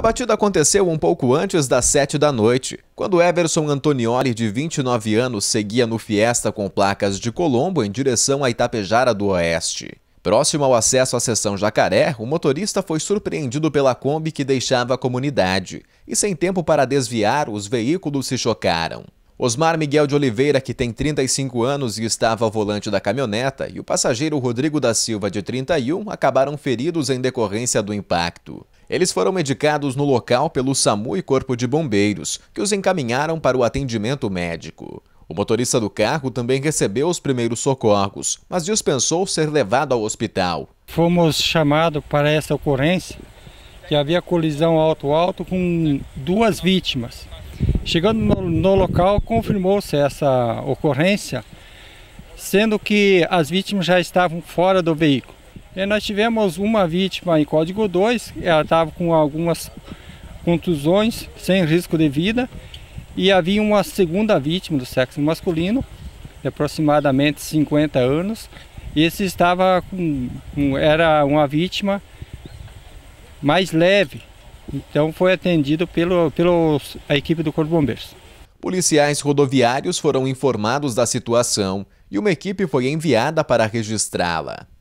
A batida aconteceu um pouco antes das 7 da noite, quando Everson Antonioli, de 29 anos, seguia no Fiesta com placas de Colombo em direção a Itapejara do Oeste. Próximo ao acesso à seção Jacaré, o motorista foi surpreendido pela Kombi que deixava a comunidade, e sem tempo para desviar, os veículos se chocaram. Osmar Miguel de Oliveira, que tem 35 anos e estava ao volante da caminhoneta, e o passageiro Rodrigo da Silva, de 31, acabaram feridos em decorrência do impacto. Eles foram medicados no local pelo SAMU e Corpo de Bombeiros, que os encaminharam para o atendimento médico. O motorista do carro também recebeu os primeiros socorros, mas dispensou ser levado ao hospital. Fomos chamados para essa ocorrência que havia colisão alto-alto com duas vítimas. Chegando no, no local, confirmou-se essa ocorrência, sendo que as vítimas já estavam fora do veículo. E é, nós tivemos uma vítima em código 2, ela estava com algumas contusões, sem risco de vida, e havia uma segunda vítima do sexo masculino, de aproximadamente 50 anos. Esse estava com, era uma vítima mais leve, então foi atendido pelo, pelo a equipe do Corpo Bombeiros. Policiais rodoviários foram informados da situação e uma equipe foi enviada para registrá-la.